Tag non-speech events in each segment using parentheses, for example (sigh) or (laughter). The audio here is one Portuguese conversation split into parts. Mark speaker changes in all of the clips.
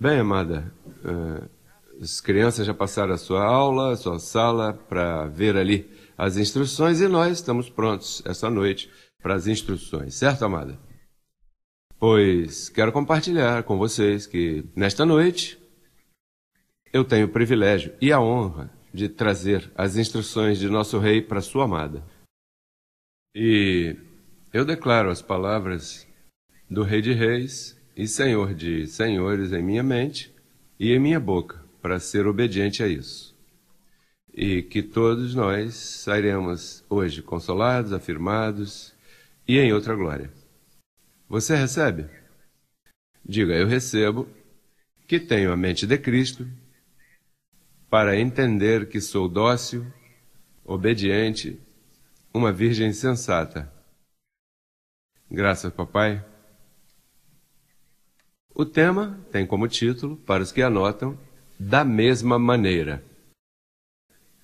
Speaker 1: Bem, amada, eh, as crianças já passaram a sua aula, a sua sala, para ver ali as instruções e nós estamos prontos essa noite para as instruções, certo, amada? Pois quero compartilhar com vocês que nesta noite eu tenho o privilégio e a honra de trazer as instruções de nosso rei para sua amada. E eu declaro as palavras do Rei de Reis e Senhor de senhores em minha mente e em minha boca, para ser obediente a isso. E que todos nós sairemos hoje consolados, afirmados e em outra glória. Você recebe? Diga, eu recebo que tenho a mente de Cristo para entender que sou dócil, obediente, uma virgem sensata. Graças, papai. O tema tem como título, para os que anotam, Da mesma maneira.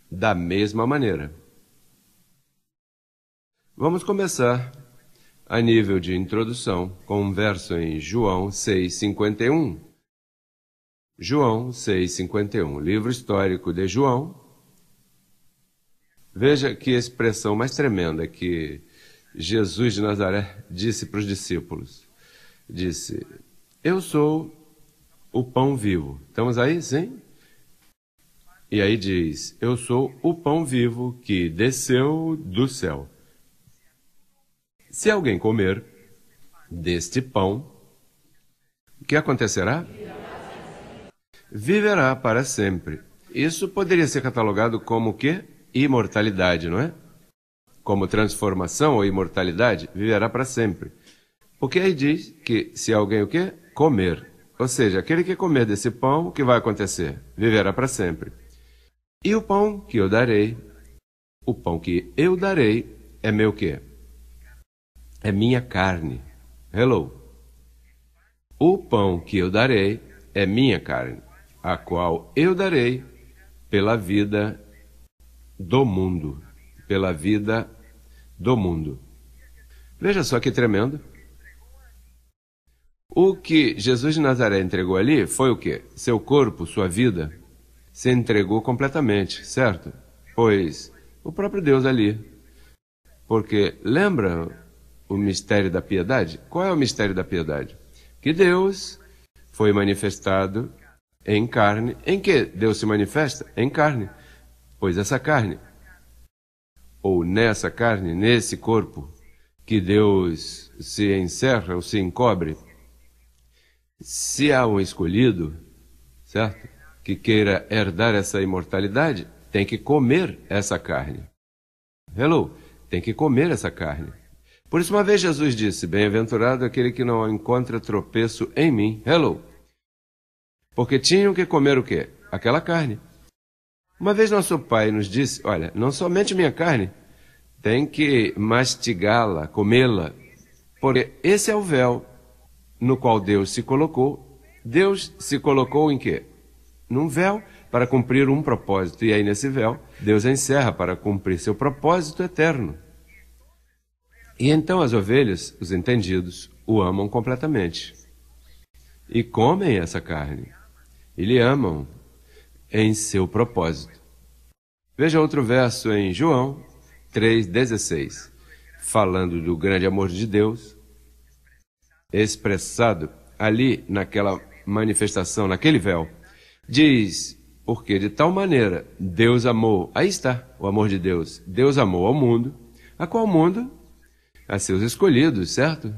Speaker 1: Da mesma maneira. Vamos começar a nível de introdução com um verso em João 6:51. João 6:51, livro histórico de João. Veja que expressão mais tremenda que Jesus de Nazaré disse para os discípulos. Disse: eu sou o pão vivo. Estamos aí? Sim? E aí diz: Eu sou o pão vivo que desceu do céu. Se alguém comer deste pão, o que acontecerá? Viverá para sempre. Isso poderia ser catalogado como o quê? Imortalidade, não é? Como transformação ou imortalidade, viverá para sempre. Porque aí diz que se alguém o quê? Comer. Ou seja, aquele que comer desse pão, o que vai acontecer? Viverá para sempre. E o pão que eu darei, o pão que eu darei é meu quê? É minha carne. Hello. O pão que eu darei é minha carne, a qual eu darei pela vida do mundo, pela vida do mundo. Veja só que tremendo. O que Jesus de Nazaré entregou ali foi o quê? Seu corpo, sua vida, se entregou completamente, certo? Pois o próprio Deus ali. Porque lembra o mistério da piedade? Qual é o mistério da piedade? Que Deus foi manifestado em carne. Em que Deus se manifesta? Em carne. Pois essa carne, ou nessa carne, nesse corpo, que Deus se encerra ou se encobre, se há um escolhido, certo? Que queira herdar essa imortalidade, tem que comer essa carne. Hello, tem que comer essa carne. Por isso, uma vez Jesus disse: Bem-aventurado aquele que não encontra tropeço em mim. Hello. Porque tinham que comer o quê? Aquela carne. Uma vez nosso pai nos disse: Olha, não somente minha carne, tem que mastigá-la, comê-la. Porque esse é o véu no qual Deus se colocou, Deus se colocou em quê? Num véu para cumprir um propósito. E aí, nesse véu, Deus a encerra para cumprir seu propósito eterno. E então as ovelhas, os entendidos, o amam completamente. E comem essa carne. E lhe amam em seu propósito. Veja outro verso em João 3,16, falando do grande amor de Deus expressado ali naquela manifestação, naquele véu. Diz, porque de tal maneira Deus amou, aí está o amor de Deus. Deus amou ao mundo, a qual mundo? A seus escolhidos, certo?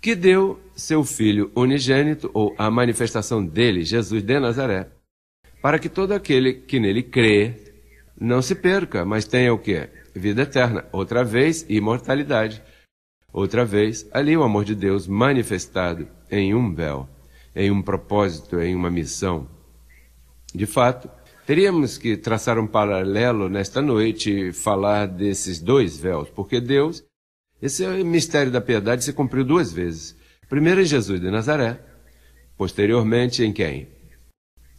Speaker 1: Que deu seu filho unigênito, ou a manifestação dele, Jesus de Nazaré, para que todo aquele que nele crê não se perca, mas tenha o que? Vida eterna, outra vez, imortalidade. Outra vez, ali o amor de Deus manifestado em um véu, em um propósito, em uma missão. De fato, teríamos que traçar um paralelo nesta noite e falar desses dois véus, porque Deus, esse mistério da piedade se cumpriu duas vezes. Primeiro em Jesus de Nazaré, posteriormente em quem?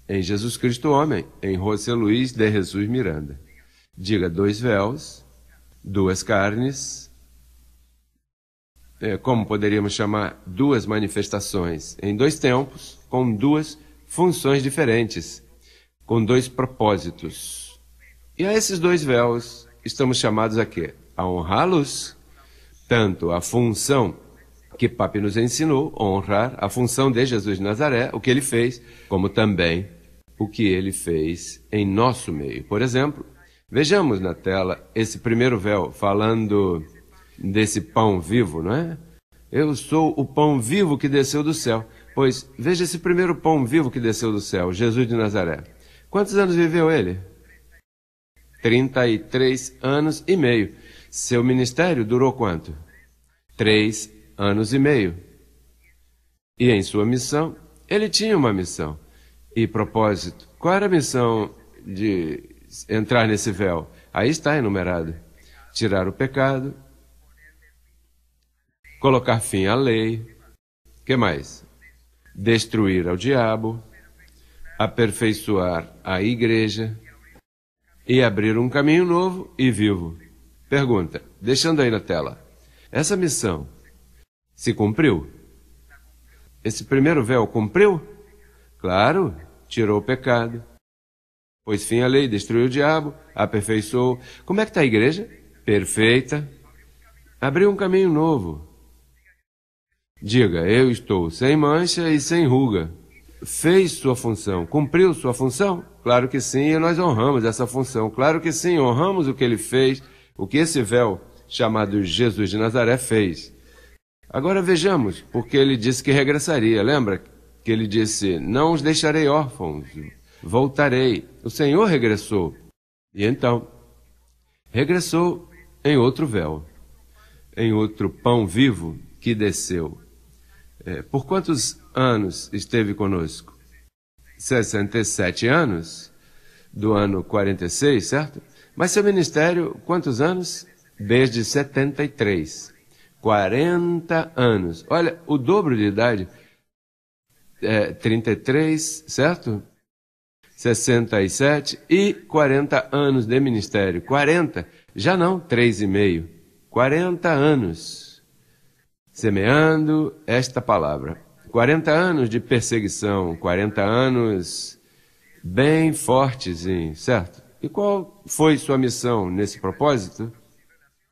Speaker 1: Em Jesus Cristo homem, em José Luiz de Jesus Miranda. Diga dois véus, duas carnes, é, como poderíamos chamar, duas manifestações em dois tempos, com duas funções diferentes, com dois propósitos. E a esses dois véus estamos chamados a quê? A honrá-los, tanto a função que Pape nos ensinou, honrar a função de Jesus de Nazaré, o que ele fez, como também o que ele fez em nosso meio. Por exemplo, vejamos na tela esse primeiro véu falando desse pão vivo, não é? Eu sou o pão vivo que desceu do céu. Pois veja esse primeiro pão vivo que desceu do céu, Jesus de Nazaré. Quantos anos viveu ele? 33 anos e meio. Seu ministério durou quanto? Três anos e meio. E em sua missão, ele tinha uma missão e propósito. Qual era a missão de entrar nesse véu? Aí está enumerado: tirar o pecado, colocar fim à lei. Que mais? Destruir ao diabo, aperfeiçoar a igreja e abrir um caminho novo e vivo. Pergunta, deixando aí na tela. Essa missão se cumpriu? Esse primeiro véu cumpriu? Claro, tirou o pecado. Pôs fim à lei, destruiu o diabo, aperfeiçoou. Como é que está a igreja? Perfeita. Abriu um caminho novo. Diga, eu estou sem mancha e sem ruga. Fez sua função, cumpriu sua função? Claro que sim, e nós honramos essa função. Claro que sim, honramos o que ele fez, o que esse véu chamado Jesus de Nazaré fez. Agora vejamos, porque ele disse que regressaria, lembra? Que ele disse: Não os deixarei órfãos, voltarei. O Senhor regressou. E então, regressou em outro véu, em outro pão vivo que desceu. É, por quantos anos esteve conosco? 67 anos, do ano 46, certo? Mas seu ministério, quantos anos? Desde 73. 40 anos. Olha, o dobro de idade. É, 33, certo? 67 e 40 anos de ministério. 40, já não, 3,5. 40 anos semeando esta palavra. 40 anos de perseguição, 40 anos bem fortes, certo? E qual foi sua missão nesse propósito?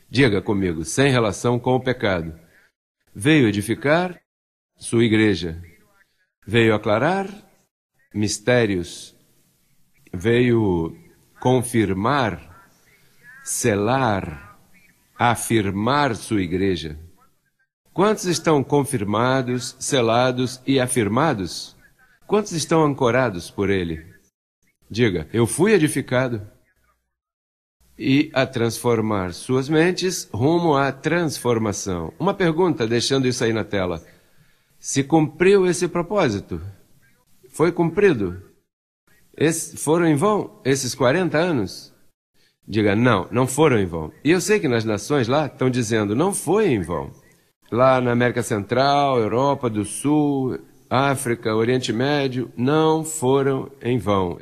Speaker 1: Diga comigo, sem relação com o pecado. Veio edificar sua igreja, veio aclarar mistérios, veio confirmar, selar, afirmar sua igreja. Quantos estão confirmados, selados e afirmados? Quantos estão ancorados por ele? Diga, eu fui edificado e a transformar suas mentes rumo à transformação. Uma pergunta, deixando isso aí na tela. Se cumpriu esse propósito? Foi cumprido? Esse, foram em vão esses 40 anos? Diga, não, não foram em vão. E eu sei que nas nações lá estão dizendo, não foi em vão lá na América Central, Europa do Sul, África, Oriente Médio, não foram em vão.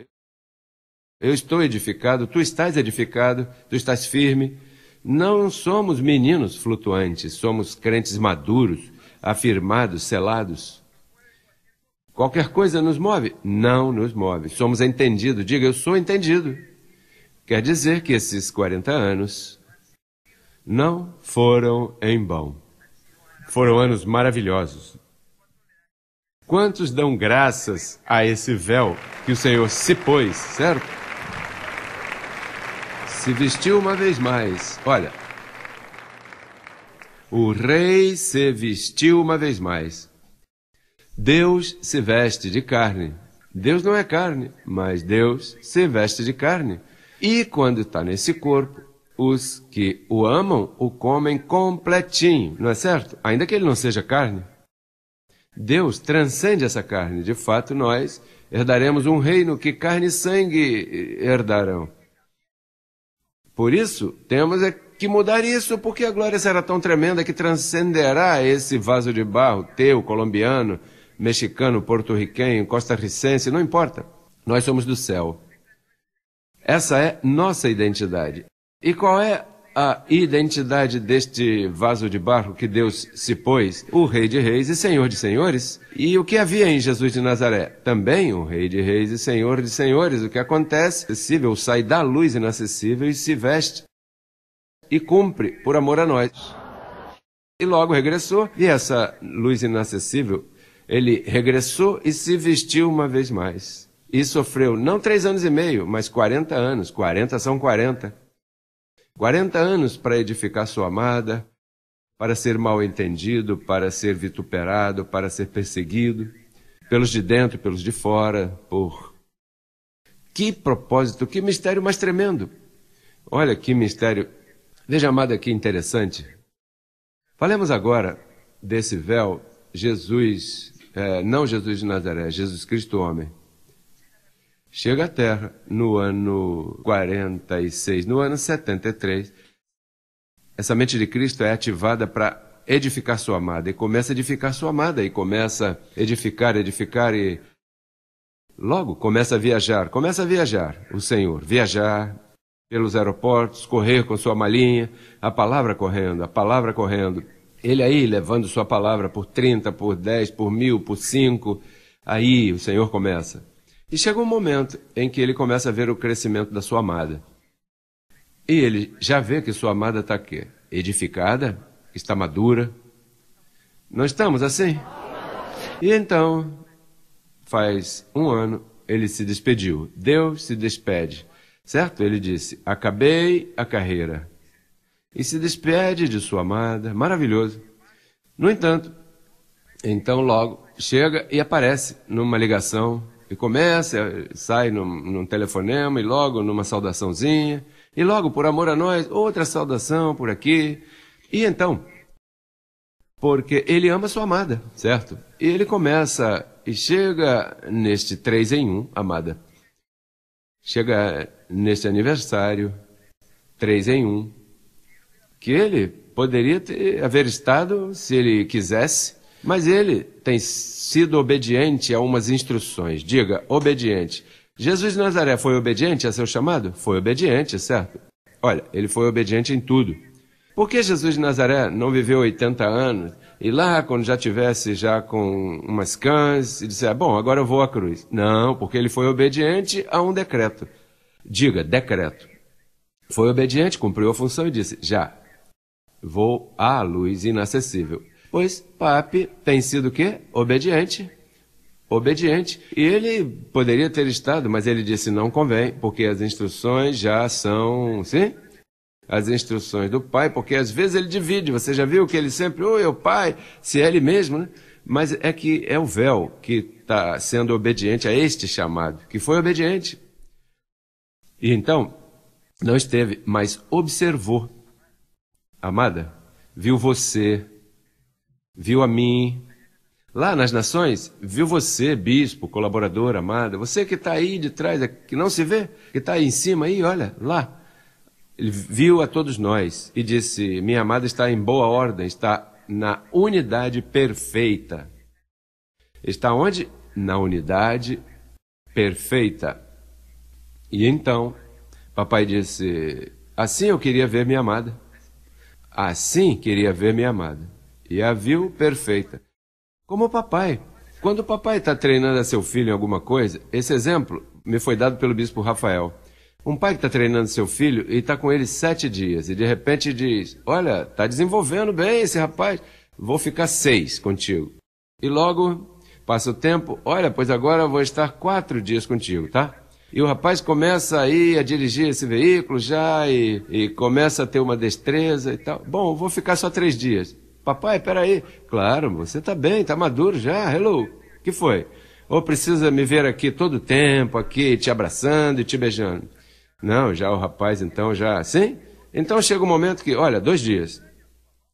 Speaker 1: Eu estou edificado, tu estás edificado, tu estás firme. Não somos meninos flutuantes, somos crentes maduros, afirmados, selados. Qualquer coisa nos move? Não nos move. Somos entendidos. Diga, eu sou entendido. Quer dizer que esses 40 anos não foram em vão. Foram anos maravilhosos. Quantos dão graças a esse véu que o Senhor se pôs, certo? Se vestiu uma vez mais. Olha, o rei se vestiu uma vez mais. Deus se veste de carne. Deus não é carne, mas Deus se veste de carne. E quando está nesse corpo, os que o amam o comem completinho, não é certo? Ainda que ele não seja carne. Deus transcende essa carne. De fato, nós herdaremos um reino que carne e sangue herdarão. Por isso, temos é que mudar isso, porque a glória será tão tremenda que transcenderá esse vaso de barro, teu, colombiano, mexicano, porto-riquenho, costarricense, não importa. Nós somos do céu. Essa é nossa identidade. E qual é a identidade deste vaso de barro que Deus se pôs, o Rei de Reis e Senhor de Senhores, e o que havia em Jesus de Nazaré, também o Rei de Reis e Senhor de Senhores. O que acontece? Acessível sai da luz inacessível e se veste e cumpre por amor a nós. E logo regressou, e essa luz inacessível, ele regressou e se vestiu uma vez mais. E sofreu não três anos e meio, mas quarenta anos. Quarenta são quarenta. 40 anos para edificar sua amada, para ser mal entendido, para ser vituperado, para ser perseguido, pelos de dentro, pelos de fora, por. Que propósito, que mistério mais tremendo! Olha que mistério. Veja, amada, que interessante. Falemos agora desse véu, Jesus, é, não Jesus de Nazaré, é Jesus Cristo homem chega à Terra no ano 46, no ano 73. Essa mente de Cristo é ativada para edificar sua amada e começa a edificar sua amada e começa a edificar, edificar e logo começa a viajar, começa a viajar o Senhor, viajar pelos aeroportos, correr com sua malinha, a palavra correndo, a palavra correndo. Ele aí levando sua palavra por 30, por 10, por mil, por cinco, aí o Senhor começa e chega um momento em que ele começa a ver o crescimento da sua amada. E ele já vê que sua amada está quê? Edificada, está madura. Não estamos assim? E então, faz um ano, ele se despediu. Deus se despede. Certo? Ele disse: Acabei a carreira. E se despede de sua amada. Maravilhoso. No entanto, então logo chega e aparece numa ligação e começa, sai num, num telefonema e logo numa saudaçãozinha, e logo por amor a nós, outra saudação por aqui. E então, porque ele ama sua amada, certo? E ele começa e chega neste 3 em 1, amada. Chega neste aniversário 3 em 1, que ele poderia ter, haver estado, se ele quisesse, mas ele tem sido obediente a umas instruções. Diga, obediente. Jesus de Nazaré foi obediente a seu chamado? Foi obediente, certo? Olha, ele foi obediente em tudo. Por que Jesus de Nazaré não viveu 80 anos e lá, quando já tivesse já com umas cãs, e disse, bom, agora eu vou à cruz? Não, porque ele foi obediente a um decreto. Diga, decreto. Foi obediente, cumpriu a função e disse, já, vou à luz inacessível. Pois Pape tem sido o quê? Obediente. Obediente. E ele poderia ter estado, mas ele disse não convém, porque as instruções já são, sim? As instruções do pai, porque às vezes ele divide. Você já viu que ele sempre, oi, o pai, se é ele mesmo, né? Mas é que é o véu que está sendo obediente a este chamado, que foi obediente. E então, não esteve, mas observou. Amada, viu você, viu a mim. Lá nas nações, viu você, bispo, colaborador, amada, você que está aí de trás, é que não se vê, que está aí em cima, aí, olha, lá. Ele viu a todos nós e disse: Minha amada está em boa ordem, está na unidade perfeita. Está onde? Na unidade perfeita. E então, papai disse: Assim eu queria ver minha amada. Assim queria ver minha amada e a viu perfeita. Como o papai. Quando o papai está treinando a seu filho em alguma coisa, esse exemplo me foi dado pelo bispo Rafael. Um pai que está treinando seu filho e está com ele sete dias e de repente diz: Olha, está desenvolvendo bem esse rapaz, vou ficar seis contigo. E logo passa o tempo: Olha, pois agora vou estar quatro dias contigo, tá? E o rapaz começa aí a dirigir esse veículo já e, e começa a ter uma destreza e tal. Bom, vou ficar só três dias. Papai, peraí. Claro, você está bem, está maduro já. Hello. que foi? Ou precisa me ver aqui todo o tempo, aqui, te abraçando e te beijando? Não, já o rapaz, então, já. Sim? Então chega um momento que, olha, dois dias.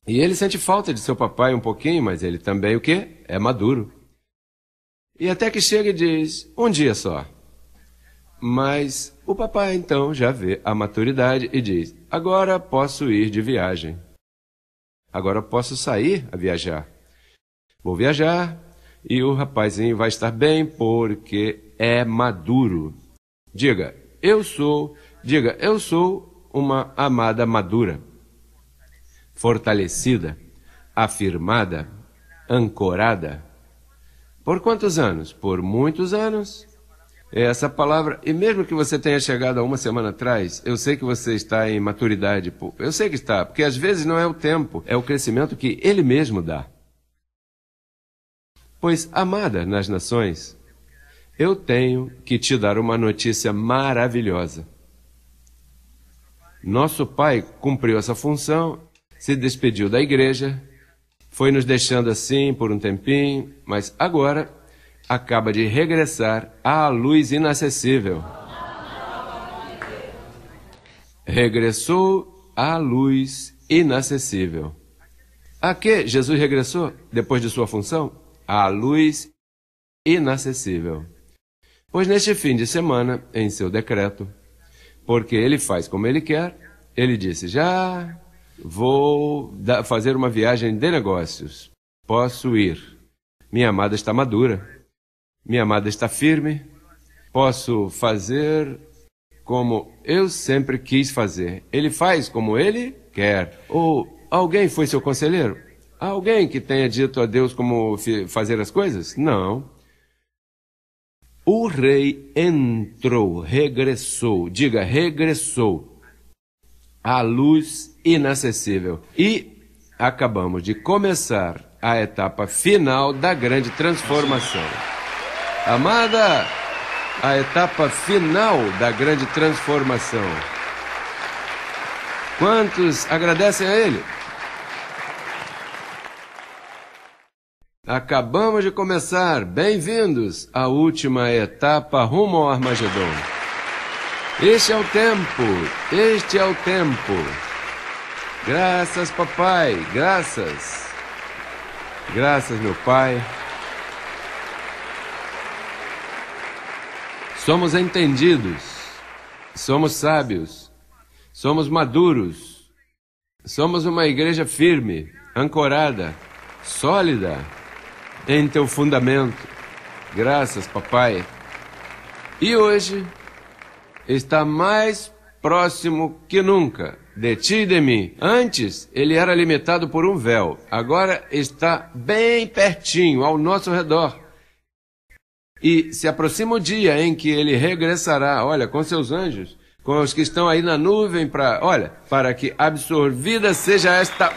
Speaker 1: E ele sente falta de seu papai um pouquinho, mas ele também o quê? É maduro. E até que chega e diz, um dia só. Mas o papai então já vê a maturidade e diz: agora posso ir de viagem. Agora eu posso sair a viajar. Vou viajar e o rapazinho vai estar bem porque é maduro. Diga, eu sou, diga, eu sou uma amada madura, fortalecida, afirmada, ancorada. Por quantos anos? Por muitos anos. Essa palavra, e mesmo que você tenha chegado há uma semana atrás, eu sei que você está em maturidade. Eu sei que está, porque às vezes não é o tempo, é o crescimento que ele mesmo dá. Pois, amada nas nações, eu tenho que te dar uma notícia maravilhosa. Nosso pai cumpriu essa função, se despediu da igreja, foi nos deixando assim por um tempinho, mas agora acaba de regressar à luz inacessível. Regressou à luz inacessível. A que Jesus regressou, depois de sua função? À luz inacessível. Pois neste fim de semana, em seu decreto, porque ele faz como ele quer, ele disse: Já vou fazer uma viagem de negócios. Posso ir. Minha amada está madura minha amada está firme, posso fazer como eu sempre quis fazer. Ele faz como ele quer. Ou alguém foi seu conselheiro? Alguém que tenha dito a Deus como fazer as coisas? Não. O rei entrou, regressou, diga, regressou à luz inacessível. E acabamos de começar a etapa final da grande transformação. Amada, a etapa final da grande transformação. Quantos agradecem a ele? Acabamos de começar. Bem-vindos à última etapa rumo ao Armagedon. Este é o tempo. Este é o tempo. Graças, papai. Graças. Graças, meu pai. Somos entendidos, somos sábios, somos maduros, somos uma igreja firme, ancorada, sólida em teu fundamento. Graças, papai. E hoje está mais próximo que nunca de ti e de mim. Antes ele era limitado por um véu, agora está bem pertinho, ao nosso redor. E se aproxima o dia em que ele regressará, olha, com seus anjos, com os que estão aí na nuvem, para, olha, para que absorvida seja esta,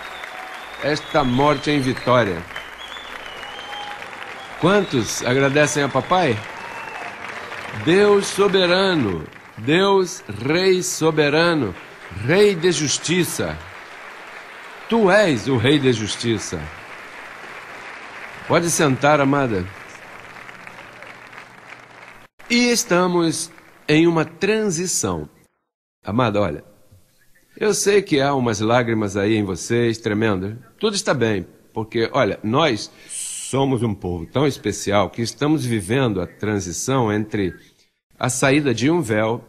Speaker 1: esta morte em vitória. Quantos agradecem a papai? Deus soberano, Deus rei soberano, rei de justiça. Tu és o rei de justiça. Pode sentar, amada. E estamos em uma transição. Amado, olha, eu sei que há umas lágrimas aí em vocês, tremendo. Tudo está bem, porque, olha, nós somos um povo tão especial que estamos vivendo a transição entre a saída de um véu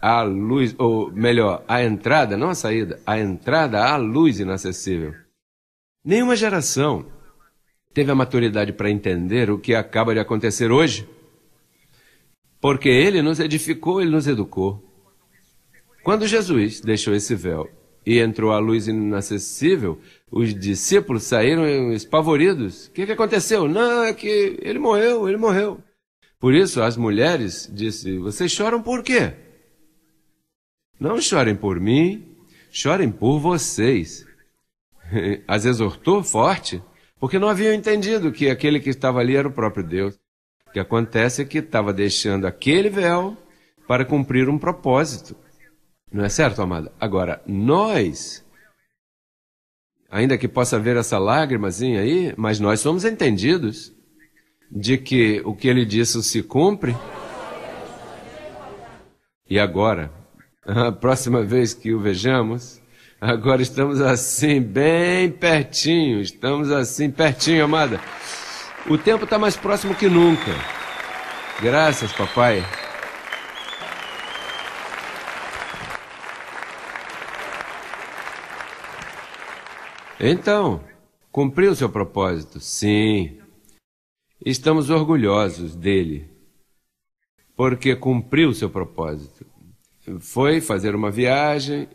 Speaker 1: à luz, ou melhor, a entrada, não a saída, a entrada à luz inacessível. Nenhuma geração teve a maturidade para entender o que acaba de acontecer hoje porque ele nos edificou, ele nos educou. Quando Jesus deixou esse véu e entrou a luz inacessível, os discípulos saíram espavoridos. O que, que aconteceu? Não, é que ele morreu, ele morreu. Por isso, as mulheres disse: Vocês choram por quê? Não chorem por mim, chorem por vocês. (laughs) As exortou forte, porque não haviam entendido que aquele que estava ali era o próprio Deus. O que acontece é que estava deixando aquele véu para cumprir um propósito. Não é certo, amada? Agora, nós, ainda que possa haver essa lágrimazinha aí, mas nós somos entendidos de que o que ele disse se cumpre. E agora, a próxima vez que o vejamos, agora estamos assim, bem pertinho, estamos assim, pertinho, amada. O tempo está mais próximo que nunca. Graças, papai. Então, cumpriu seu propósito? Sim. Estamos orgulhosos dele, porque cumpriu seu propósito. Foi fazer uma viagem,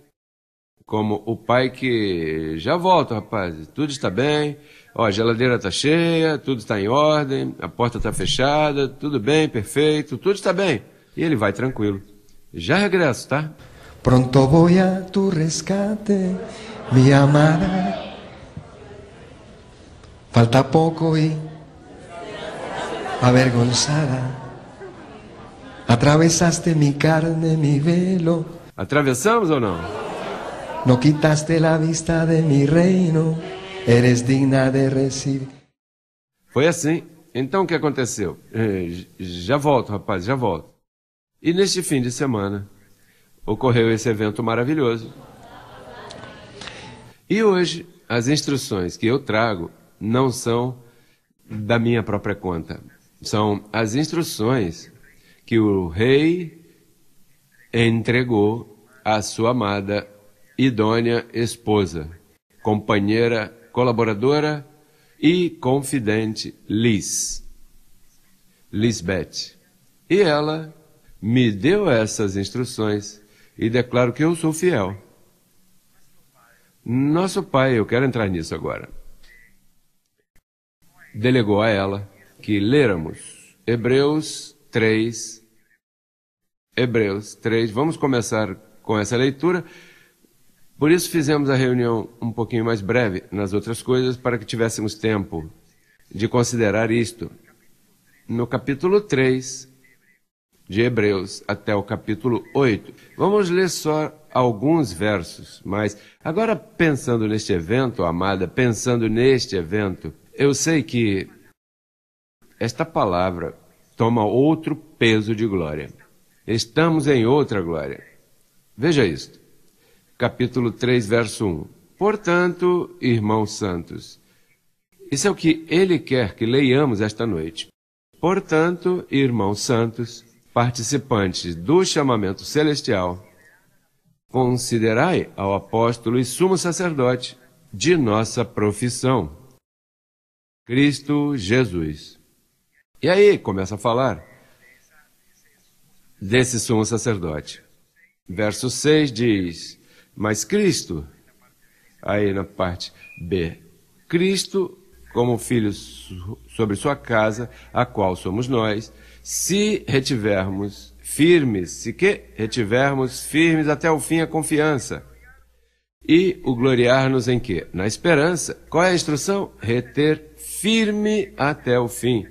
Speaker 1: como o pai que já volta, rapaz, tudo está bem. Ó, a geladeira está cheia, tudo está em ordem, a porta está fechada, tudo bem, perfeito, tudo está bem. E ele vai tranquilo. Já regresso, tá? Pronto vou a tu rescate, minha amada Falta pouco e avergonzada. atravessaste mi carne, mi velo. Atravessamos ou não? não quitaste la vista de mi reino eres digna de receber. Foi assim. Então o que aconteceu? É, já volto, rapaz, já volto. E neste fim de semana ocorreu esse evento maravilhoso. E hoje as instruções que eu trago não são da minha própria conta. São as instruções que o rei entregou à sua amada, idônea esposa, companheira colaboradora e confidente Liz, Lisbeth. E ela me deu essas instruções e declaro que eu sou fiel. Nosso pai, eu quero entrar nisso agora, delegou a ela que lêramos Hebreus 3. Hebreus 3, vamos começar com essa leitura por isso fizemos a reunião um pouquinho mais breve nas outras coisas, para que tivéssemos tempo de considerar isto. No capítulo 3 de Hebreus até o capítulo 8, vamos ler só alguns versos, mas agora pensando neste evento, amada, pensando neste evento, eu sei que esta palavra toma outro peso de glória. Estamos em outra glória. Veja isto capítulo 3, verso 1. Portanto, irmãos santos, isso é o que ele quer que leiamos esta noite. Portanto, irmãos santos, participantes do chamamento celestial, considerai ao apóstolo e sumo sacerdote de nossa profissão, Cristo Jesus. E aí começa a falar desse sumo sacerdote. Verso 6 diz: mas Cristo, aí na parte B, Cristo, como filho sobre sua casa, a qual somos nós, se retivermos firmes, se que retivermos firmes até o fim a confiança. E o gloriar-nos em quê? Na esperança. Qual é a instrução? Reter firme até o fim.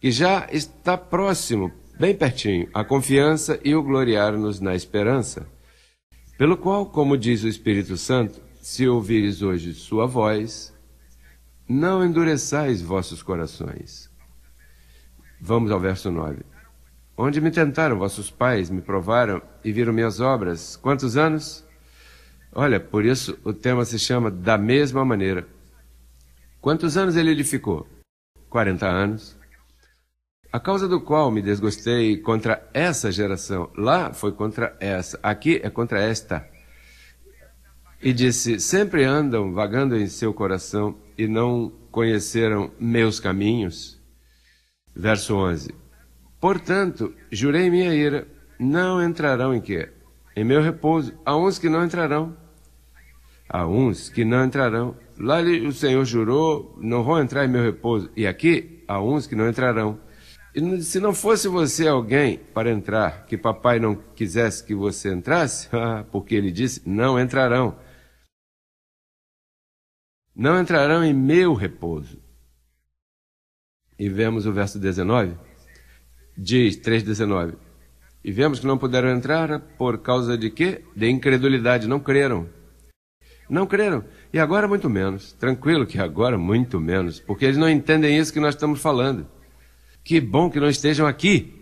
Speaker 1: Que já está próximo, bem pertinho, a confiança e o gloriar-nos na esperança. Pelo qual, como diz o Espírito Santo, se ouvires hoje sua voz, não endureçais vossos corações. Vamos ao verso 9. Onde me tentaram vossos pais, me provaram e viram minhas obras. Quantos anos? Olha, por isso o tema se chama Da mesma maneira. Quantos anos ele edificou? 40 anos a causa do qual me desgostei contra essa geração. Lá foi contra essa, aqui é contra esta. E disse: Sempre andam vagando em seu coração e não conheceram meus caminhos. Verso 11: Portanto, jurei minha ira, não entrarão em quê? Em meu repouso. Há uns que não entrarão. Há uns que não entrarão. Lá o Senhor jurou: não vão entrar em meu repouso. E aqui há uns que não entrarão. Se não fosse você alguém para entrar, que papai não quisesse que você entrasse, (laughs) ah, porque ele disse: não entrarão. Não entrarão em meu repouso. E vemos o verso 19, diz 3,19. E vemos que não puderam entrar por causa de quê? De incredulidade, não creram. Não creram. E agora muito menos. Tranquilo que agora muito menos, porque eles não entendem isso que nós estamos falando. Que bom que não estejam aqui,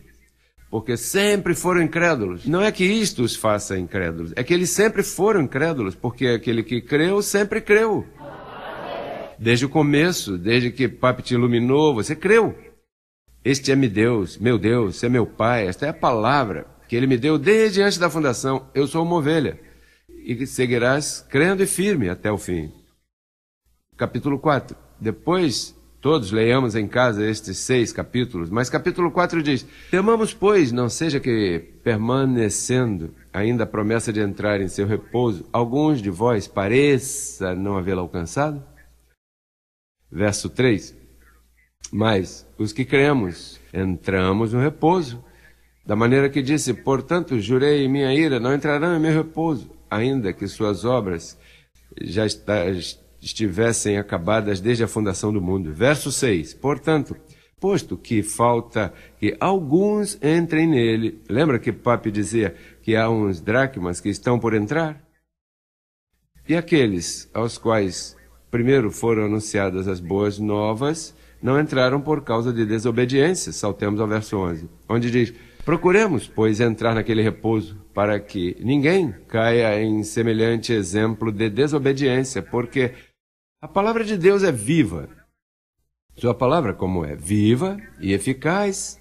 Speaker 1: porque sempre foram incrédulos. Não é que isto os faça incrédulos, é que eles sempre foram incrédulos, porque aquele que creu sempre creu. Desde o começo, desde que Papa te iluminou, você creu. Este é Meu Deus, meu Deus, é meu Pai, esta é a palavra que Ele me deu desde antes da fundação. Eu sou uma ovelha e seguirás crendo e firme até o fim. Capítulo 4. Depois todos leiamos em casa estes seis capítulos, mas capítulo 4 diz: Temamos, pois, não seja que, permanecendo ainda a promessa de entrar em seu repouso, alguns de vós pareça não havê-la alcançado? Verso 3: Mas os que cremos, entramos no repouso. Da maneira que disse: Portanto, jurei em minha ira, não entrarão em meu repouso, ainda que suas obras já estejam estivessem acabadas desde a fundação do mundo. Verso 6. Portanto, posto que falta que alguns entrem nele. Lembra que Papi dizia que há uns dracmas que estão por entrar? E aqueles aos quais primeiro foram anunciadas as boas novas não entraram por causa de desobediência. Saltemos ao verso 11, onde diz: Procuremos, pois, entrar naquele repouso, para que ninguém caia em semelhante exemplo de desobediência, porque a palavra de Deus é viva. Sua palavra, como é? Viva e eficaz,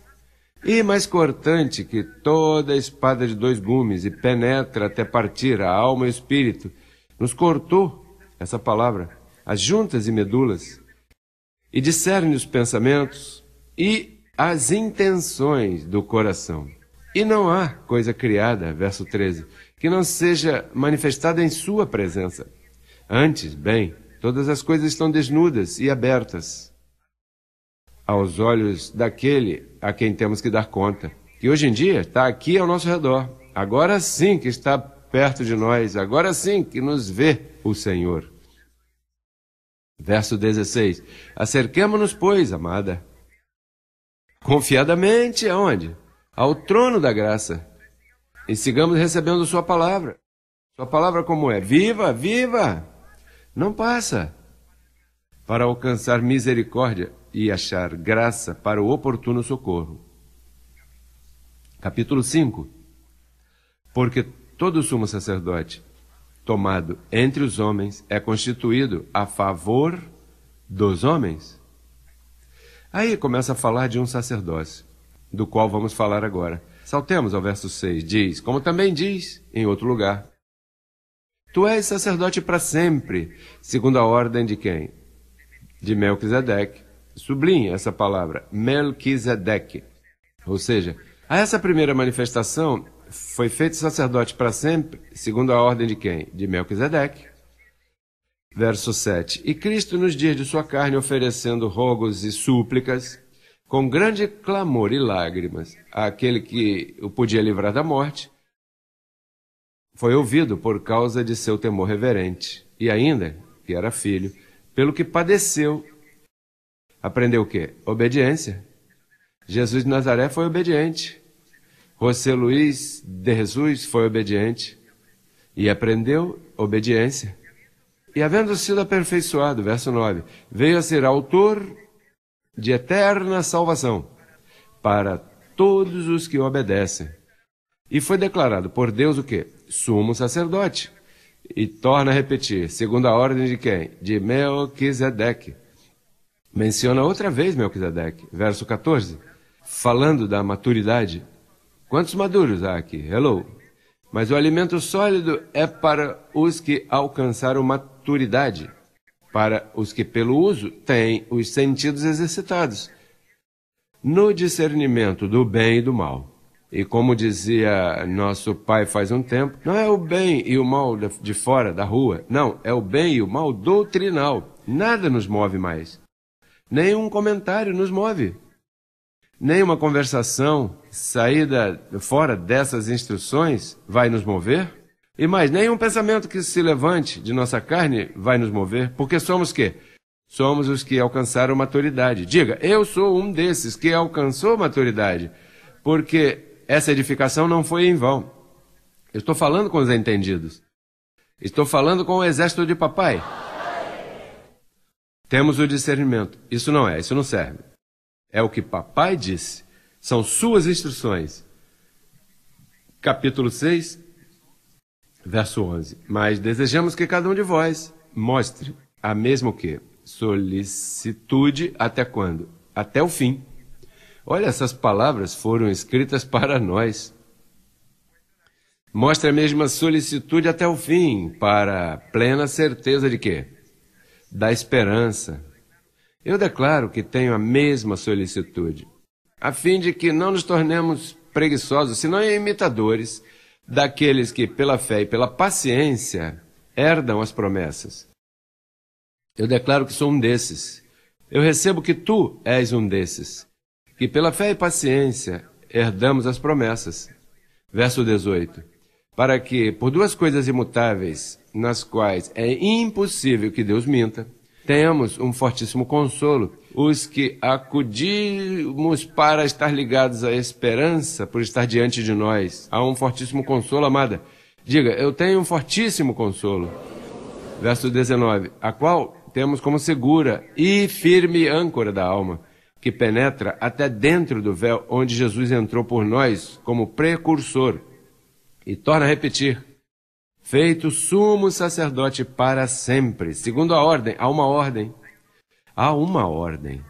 Speaker 1: e mais cortante que toda espada de dois gumes, e penetra até partir a alma e o espírito. Nos cortou essa palavra, as juntas e medulas, e discerne os pensamentos e as intenções do coração. E não há coisa criada, verso 13, que não seja manifestada em sua presença. Antes, bem, Todas as coisas estão desnudas e abertas aos olhos daquele a quem temos que dar conta. Que hoje em dia está aqui ao nosso redor. Agora sim que está perto de nós, agora sim que nos vê o Senhor. Verso 16: Acerquemo-nos, pois, amada, confiadamente aonde? Ao trono da graça. E sigamos recebendo Sua palavra. Sua palavra, como é? Viva, viva! Não passa. Para alcançar misericórdia e achar graça para o oportuno socorro. Capítulo 5 Porque todo sumo sacerdote tomado entre os homens é constituído a favor dos homens. Aí começa a falar de um sacerdócio, do qual vamos falar agora. Saltemos ao verso 6. Diz: Como também diz em outro lugar: Tu és sacerdote para sempre, segundo a ordem de quem? De Melquisedeque. Sublinhe essa palavra, Melquisedeque. Ou seja, a essa primeira manifestação foi feito sacerdote para sempre, segundo a ordem de quem? De Melquisedeque. Verso 7. E Cristo, nos dias de sua carne, oferecendo rogos e súplicas, com grande clamor e lágrimas, àquele que o podia livrar da morte, foi ouvido por causa de seu temor reverente, e ainda que era filho, pelo que padeceu. Aprendeu o quê? Obediência. Jesus de Nazaré foi obediente. José Luiz de Jesus foi obediente e aprendeu obediência. E havendo sido aperfeiçoado, verso 9, veio a ser autor de eterna salvação para todos os que obedecem e foi declarado por Deus o quê? Sumo sacerdote. E torna a repetir, segundo a ordem de quem? De Melquisedeque. Menciona outra vez Melquisedeque, verso 14, falando da maturidade. Quantos maduros há aqui? Hello. Mas o alimento sólido é para os que alcançaram maturidade, para os que, pelo uso, têm os sentidos exercitados no discernimento do bem e do mal. E como dizia nosso pai faz um tempo, não é o bem e o mal de fora, da rua. Não, é o bem e o mal doutrinal. Nada nos move mais. Nenhum comentário nos move. Nenhuma conversação saída fora dessas instruções vai nos mover. E mais, nenhum pensamento que se levante de nossa carne vai nos mover, porque somos que? Somos os que alcançaram maturidade. Diga, eu sou um desses que alcançou maturidade. Porque essa edificação não foi em vão. Eu estou falando com os entendidos. Estou falando com o exército de papai. Temos o discernimento. Isso não é, isso não serve. É o que papai disse. São suas instruções. Capítulo 6, verso 11. Mas desejamos que cada um de vós mostre a mesma que solicitude até quando? Até o fim. Olha, essas palavras foram escritas (laughs) para nós. Mostra a mesma solicitude até o fim, para plena certeza de quê? Da esperança. Eu declaro que tenho a mesma solicitude, a fim de que não nos tornemos preguiçosos, senão imitadores daqueles que, pela fé e pela paciência, herdam as promessas. Eu declaro que sou um desses. Eu recebo que tu és um desses que pela fé e paciência herdamos as promessas. Verso 18: Para que, por duas coisas imutáveis, nas quais é impossível que Deus minta, tenhamos um fortíssimo consolo, os que acudimos para estar ligados à esperança, por estar diante de nós. Há um fortíssimo consolo, amada. Diga, eu tenho um fortíssimo consolo. Verso 19: A qual temos como segura e firme âncora da alma que penetra até dentro do véu onde Jesus entrou por nós como precursor. E torna a repetir: feito sumo sacerdote para sempre, segundo a ordem, há uma ordem. Há uma ordem.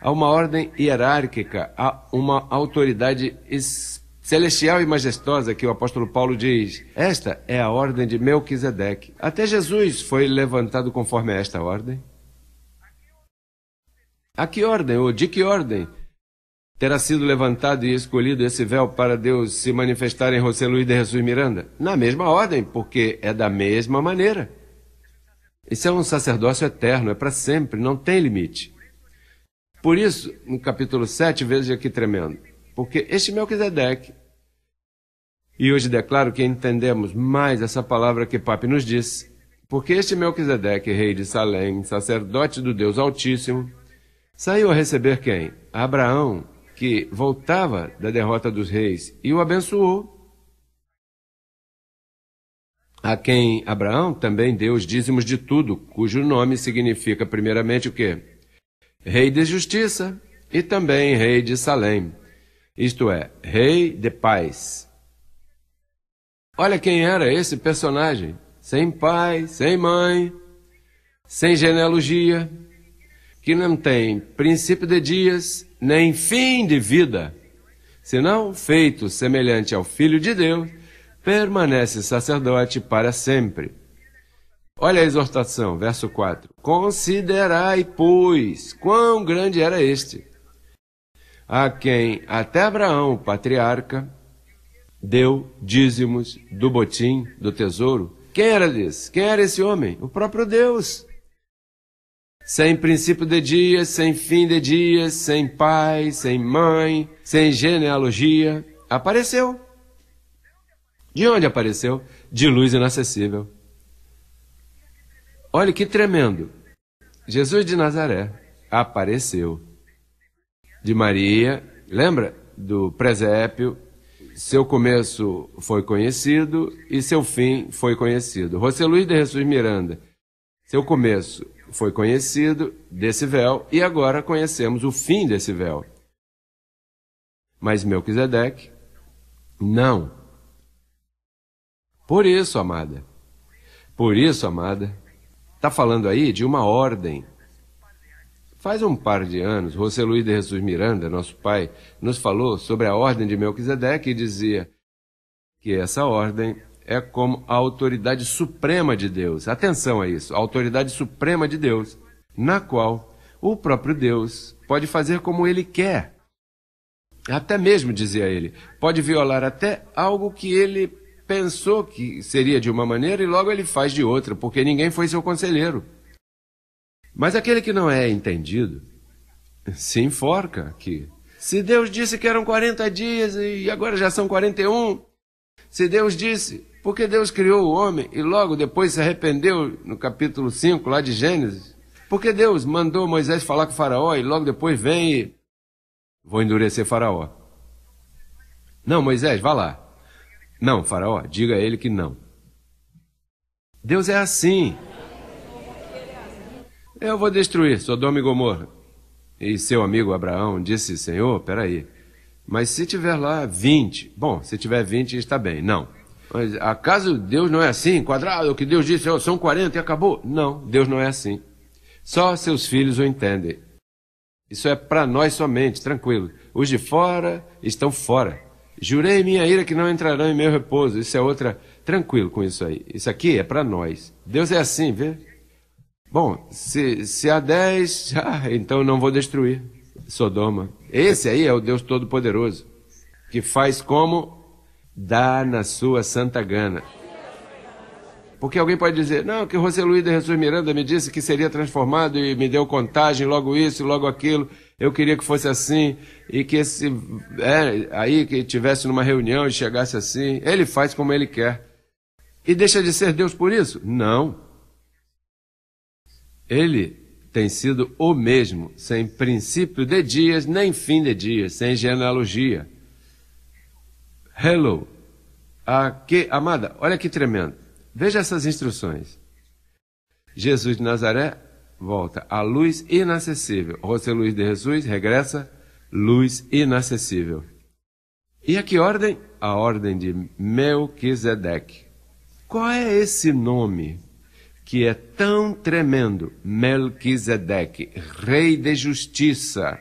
Speaker 1: Há uma ordem hierárquica, há uma autoridade celestial e majestosa que o apóstolo Paulo diz: Esta é a ordem de Melquisedeque. Até Jesus foi levantado conforme esta ordem. A que ordem ou de que ordem terá sido levantado e escolhido esse véu para Deus se manifestar em José Luiz de Jesus Miranda? Na mesma ordem, porque é da mesma maneira. Isso é um sacerdócio eterno, é para sempre, não tem limite. Por isso, no capítulo 7, veja que tremendo. Porque este Melquisedeque, e hoje declaro que entendemos mais essa palavra que Pape nos disse, porque este Melquisedeque, rei de Salém, sacerdote do Deus Altíssimo, Saiu a receber quem? Abraão, que voltava da derrota dos reis, e o abençoou. A quem Abraão também deu os dízimos de tudo, cujo nome significa primeiramente o quê? Rei de justiça e também rei de Salém, isto é, rei de paz. Olha quem era esse personagem, sem pai, sem mãe, sem genealogia, que não tem princípio de dias, nem fim de vida, senão feito semelhante ao Filho de Deus, permanece sacerdote para sempre. Olha a exortação, verso 4. Considerai, pois, quão grande era este, a quem até Abraão, patriarca, deu dízimos do botim, do tesouro. Quem era esse? Quem era esse homem? O próprio Deus. Sem princípio de dias, sem fim de dias, sem pai, sem mãe, sem genealogia, apareceu. De onde apareceu? De luz inacessível. Olha que tremendo. Jesus de Nazaré apareceu. De Maria, lembra do presépio? Seu começo foi conhecido e seu fim foi conhecido. José Luiz de Jesus Miranda, seu começo foi conhecido desse véu e agora conhecemos o fim desse véu. Mas Melquisedeque, não. Por isso, amada, por isso, amada, está falando aí de uma ordem. Faz um par de anos, José Luiz de Jesus Miranda, nosso pai, nos falou sobre a ordem de Melquisedeque e dizia que essa ordem é como a autoridade suprema de Deus. Atenção a isso, a autoridade suprema de Deus, na qual o próprio Deus pode fazer como ele quer. Até mesmo, dizia ele, pode violar até algo que ele pensou que seria de uma maneira e logo ele faz de outra, porque ninguém foi seu conselheiro. Mas aquele que não é entendido se enforca aqui. Se Deus disse que eram 40 dias e agora já são 41, se Deus disse porque Deus criou o homem e logo depois se arrependeu, no capítulo 5, lá de Gênesis. Porque Deus mandou Moisés falar com o Faraó e logo depois vem e. Vou endurecer Faraó. Não, Moisés, vá lá. Não, Faraó, diga a ele que não. Deus é assim. Eu vou destruir Sodoma e Gomorra. E seu amigo Abraão disse: Senhor, peraí, mas se tiver lá 20, bom, se tiver 20 está bem. Não, mas acaso Deus não é assim? Quadrado, o que Deus disse, oh, são 40 e acabou. Não, Deus não é assim. Só seus filhos o entendem. Isso é para nós somente, tranquilo. Os de fora estão fora. Jurei minha ira que não entrarão em meu repouso. Isso é outra. Tranquilo com isso aí. Isso aqui é para nós. Deus é assim, vê? Bom, se, se há dez, (laughs) ah, então não vou destruir Sodoma. Esse aí é o Deus Todo-Poderoso, que faz como dá na sua santa gana. Porque alguém pode dizer, não, que José Luís de Jesus Miranda me disse que seria transformado e me deu contagem, logo isso, logo aquilo, eu queria que fosse assim, e que esse, é, aí que tivesse numa reunião e chegasse assim, ele faz como ele quer. E deixa de ser Deus por isso? Não. Ele tem sido o mesmo, sem princípio de dias, nem fim de dias, sem genealogia. Hello. A ah, que, amada, olha que tremendo. Veja essas instruções. Jesus de Nazaré volta a luz inacessível. José Luiz de Jesus regressa, luz inacessível. E a que ordem? A ordem de Melquisedeque. Qual é esse nome que é tão tremendo? Melquisedeque, rei de justiça,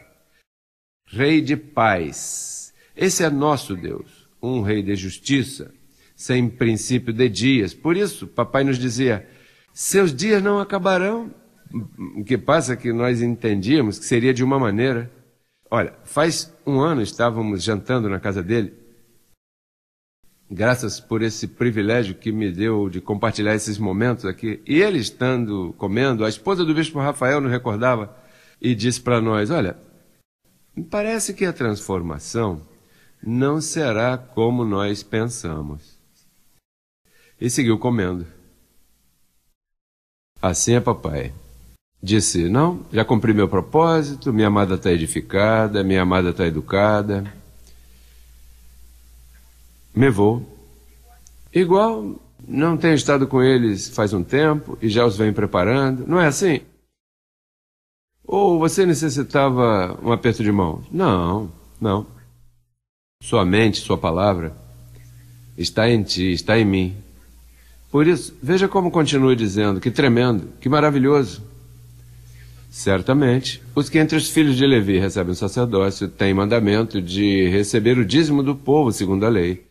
Speaker 1: rei de paz. Esse é nosso Deus um rei de justiça, sem princípio de dias. Por isso, papai nos dizia: seus dias não acabarão. O que passa é que nós entendíamos que seria de uma maneira. Olha, faz um ano estávamos jantando na casa dele. Graças por esse privilégio que me deu de compartilhar esses momentos aqui. E ele estando comendo, a esposa do bispo Rafael nos recordava e disse para nós: Olha, me parece que a transformação não será como nós pensamos. E seguiu comendo. Assim é, papai. Disse: Não, já cumpri meu propósito, minha amada está edificada, minha amada está educada. Me vou. Igual não tenho estado com eles faz um tempo e já os venho preparando, não é assim? Ou você necessitava um aperto de mão? Não, não. Sua mente, sua palavra está em ti, está em mim. Por isso, veja como continua dizendo: que tremendo, que maravilhoso. Certamente, os que entre os filhos de Levi recebem o sacerdócio têm mandamento de receber o dízimo do povo, segundo a lei.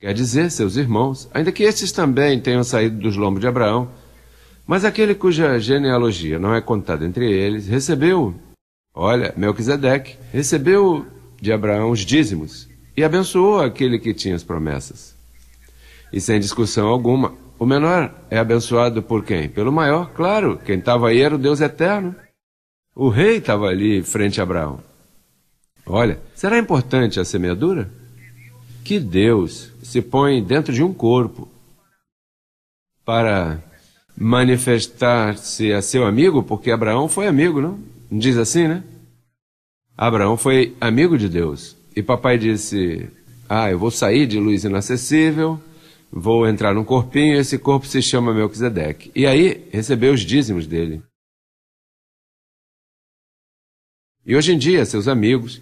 Speaker 1: Quer dizer, seus irmãos, ainda que estes também tenham saído dos lombos de Abraão, mas aquele cuja genealogia não é contada entre eles, recebeu, olha, Melquisedeque, recebeu de Abraão os dízimos e abençoou aquele que tinha as promessas. E sem discussão alguma, o menor é abençoado por quem? Pelo maior, claro. Quem estava aí era o Deus eterno. O rei estava ali frente a Abraão. Olha, será importante a semeadura? Que Deus se põe dentro de um corpo para manifestar-se a seu amigo, porque Abraão foi amigo, não? Diz assim, né? Abraão foi amigo de Deus. E papai disse: Ah, eu vou sair de luz inacessível, vou entrar num corpinho, esse corpo se chama Melquisedeque. E aí recebeu os dízimos dele. E hoje em dia, seus amigos,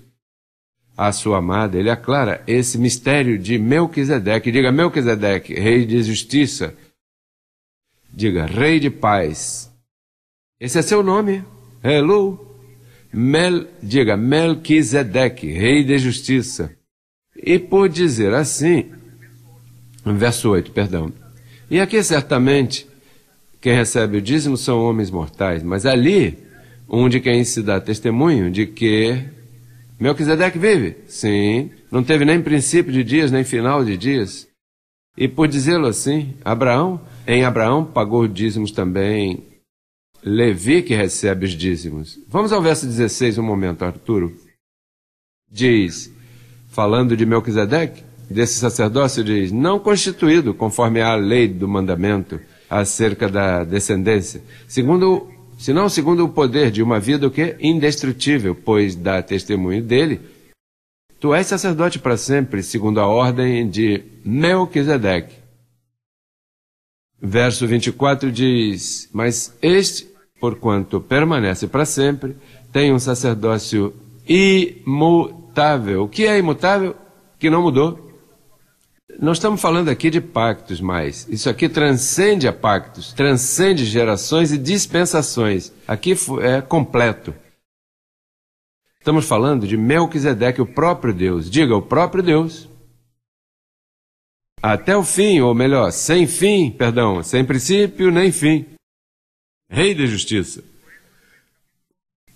Speaker 1: a sua amada, ele aclara esse mistério de Melquisedeque. Diga Melquisedeque, rei de justiça. Diga rei de paz. Esse é seu nome. Hello. Mel, diga, Melquisedeque, rei de justiça. E por dizer assim, verso 8, perdão. E aqui certamente quem recebe o dízimo são homens mortais, mas ali, um de quem se dá testemunho de que Melquisedeque vive. Sim, não teve nem princípio de dias, nem final de dias. E por dizê-lo assim, Abraão, em Abraão pagou dízimos também Levi que recebe os dízimos. Vamos ao verso 16 um momento, Arturo. Diz, falando de Melquisedeque, desse sacerdócio, diz, não constituído conforme a lei do mandamento acerca da descendência, segundo, senão segundo o poder de uma vida o que? Indestrutível, pois dá testemunho dele, tu és sacerdote para sempre, segundo a ordem de Melquisedeque. Verso 24 diz: Mas este, porquanto permanece para sempre, tem um sacerdócio imutável. O que é imutável? Que não mudou. Não estamos falando aqui de pactos mais. Isso aqui transcende a pactos, transcende gerações e dispensações. Aqui é completo. Estamos falando de Melquisedeque, o próprio Deus. Diga, o próprio Deus até o fim, ou melhor, sem fim, perdão, sem princípio nem fim. Rei da justiça.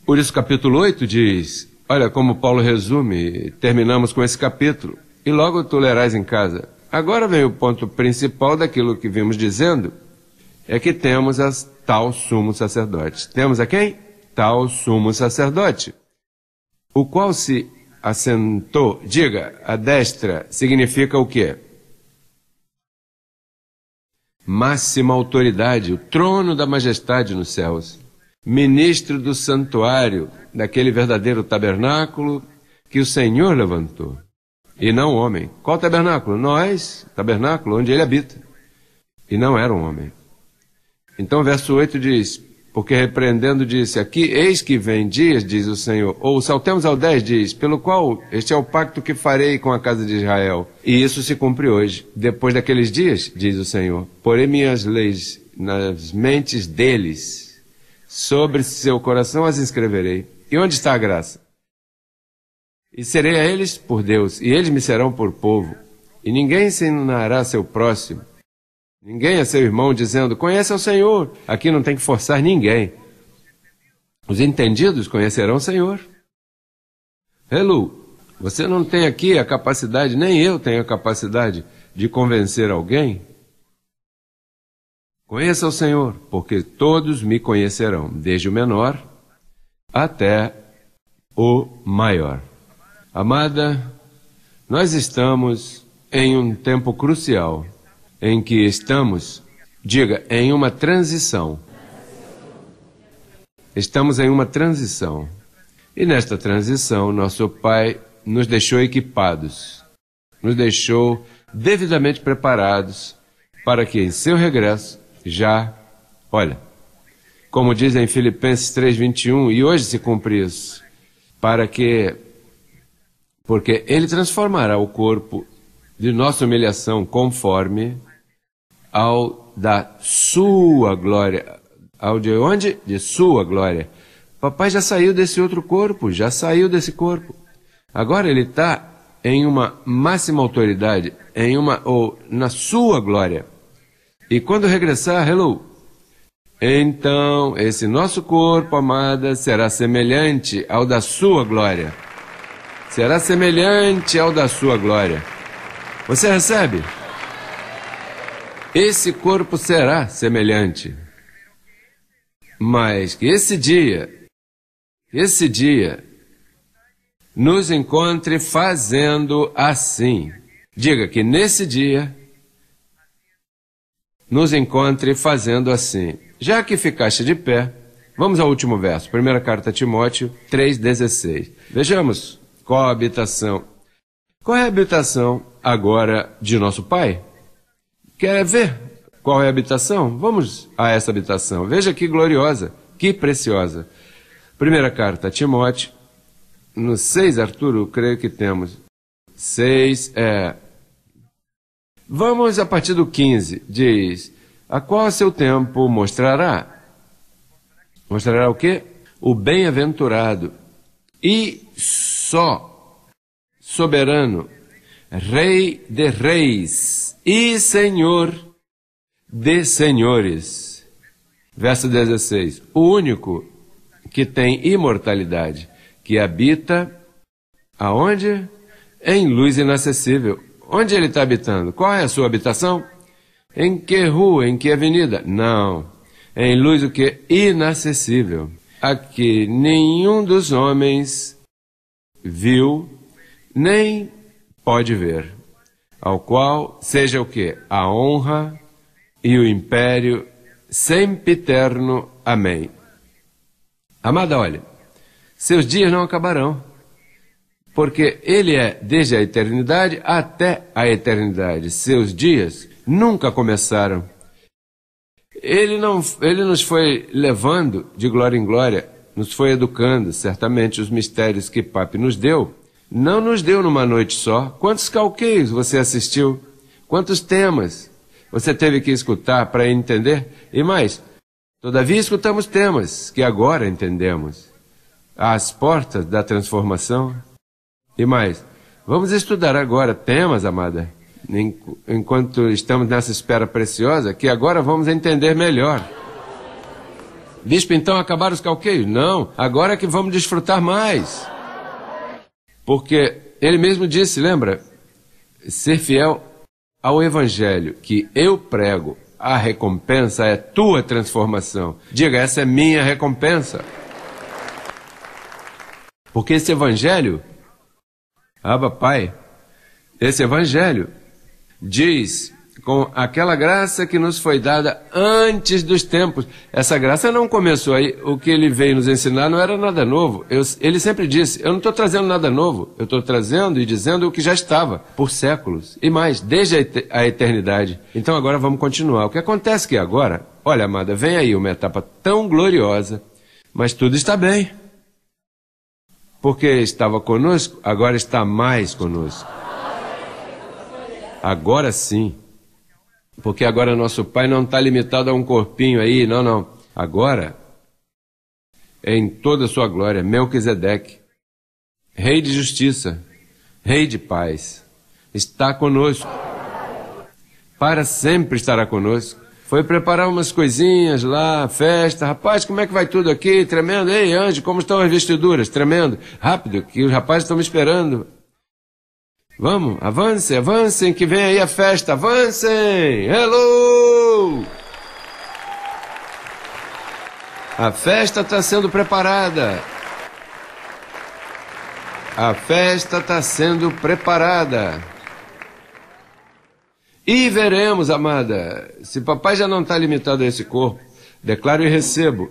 Speaker 1: Por isso, capítulo 8 diz: Olha como Paulo resume, terminamos com esse capítulo, e logo tu lerás em casa. Agora vem o ponto principal daquilo que vimos dizendo: é que temos a tal sumo sacerdote. Temos a quem? Tal sumo sacerdote, o qual se assentou, diga, a destra significa o quê? máxima autoridade, o trono da majestade nos céus, ministro do santuário, daquele verdadeiro tabernáculo que o Senhor levantou, e não homem. Qual tabernáculo? Nós, tabernáculo onde ele habita. E não era um homem. Então, verso 8 diz: porque repreendendo disse aqui, eis que vem dias, diz o Senhor, ou saltemos ao 10, diz, pelo qual este é o pacto que farei com a casa de Israel. E isso se cumpre hoje, depois daqueles dias, diz o Senhor. Porém minhas leis nas mentes deles, sobre seu coração as escreverei. E onde está a graça? E serei a eles por Deus, e eles me serão por povo. E ninguém ensinará seu próximo Ninguém é seu irmão dizendo, conheça o Senhor. Aqui não tem que forçar ninguém. Os entendidos conhecerão o Senhor. Hello, você não tem aqui a capacidade, nem eu tenho a capacidade de convencer alguém? Conheça o Senhor, porque todos me conhecerão, desde o menor até o maior. Amada, nós estamos em um tempo crucial em que estamos, diga, em uma transição. Estamos em uma transição. E nesta transição, nosso Pai nos deixou equipados, nos deixou devidamente preparados para que em seu regresso já, olha, como diz em Filipenses 3:21, e hoje se cumpre isso, para que porque ele transformará o corpo de nossa humilhação conforme ao da sua glória. Ao de onde? De sua glória. Papai já saiu desse outro corpo, já saiu desse corpo. Agora ele está em uma máxima autoridade, em uma ou na sua glória. E quando regressar, hello. Então, esse nosso corpo, amada, será semelhante ao da sua glória. Será semelhante ao da sua glória. Você recebe? esse corpo será semelhante. Mas que esse dia, esse dia, nos encontre fazendo assim. Diga que nesse dia, nos encontre fazendo assim. Já que ficaste de pé, vamos ao último verso, primeira carta a Timóteo 3,16. Vejamos qual a habitação. Qual é a habitação agora de nosso Pai? Quer ver qual é a habitação? Vamos a essa habitação. Veja que gloriosa, que preciosa. Primeira carta Timóteo, no 6, Arturo, creio que temos. 6 é. Vamos a partir do 15, diz: A qual seu tempo mostrará? Mostrará o quê? O bem-aventurado e só soberano Rei de reis e Senhor de senhores. Verso 16: O único que tem imortalidade, que habita aonde? Em luz inacessível. Onde ele está habitando? Qual é a sua habitação? Em que rua? Em que avenida? Não. Em luz o que? Inacessível. A que nenhum dos homens viu, nem pode ver, ao qual seja o que? A honra e o império sempiterno. Amém. Amada, olha, seus dias não acabarão, porque ele é desde a eternidade até a eternidade. Seus dias nunca começaram. Ele, não, ele nos foi levando de glória em glória, nos foi educando, certamente os mistérios que Pape nos deu não nos deu numa noite só. Quantos calqueios você assistiu? Quantos temas você teve que escutar para entender? E mais, todavia escutamos temas que agora entendemos. As portas da transformação. E mais, vamos estudar agora temas, amada, enquanto estamos nessa espera preciosa, que agora vamos entender melhor. Bispo, então acabaram os calqueios? Não, agora é que vamos desfrutar mais. Porque ele mesmo disse, lembra? Ser fiel ao Evangelho que eu prego, a recompensa é tua transformação. Diga, essa é minha recompensa. Porque esse Evangelho, Abba Pai, esse Evangelho diz com aquela graça que nos foi dada antes dos tempos. Essa graça não começou aí. O que ele veio nos ensinar não era nada novo. Eu, ele sempre disse: Eu não estou trazendo nada novo. Eu estou trazendo e dizendo o que já estava por séculos e mais, desde a eternidade. Então agora vamos continuar. O que acontece que agora, olha, amada, vem aí uma etapa tão gloriosa, mas tudo está bem. Porque estava conosco, agora está mais conosco. Agora sim. Porque agora nosso Pai não está limitado a um corpinho aí, não, não. Agora, é em toda a sua glória, Melquisedeque, Rei de justiça, Rei de paz, está conosco. Para sempre estará conosco. Foi preparar umas coisinhas lá, festa. Rapaz, como é que vai tudo aqui? Tremendo. Ei, Anjo, como estão as vestiduras? Tremendo. Rápido, que os rapazes estão me esperando. Vamos, avancem, avancem, que vem aí a festa, avancem! Hello! A festa está sendo preparada. A festa está sendo preparada. E veremos, amada, se papai já não está limitado a esse corpo, declaro e recebo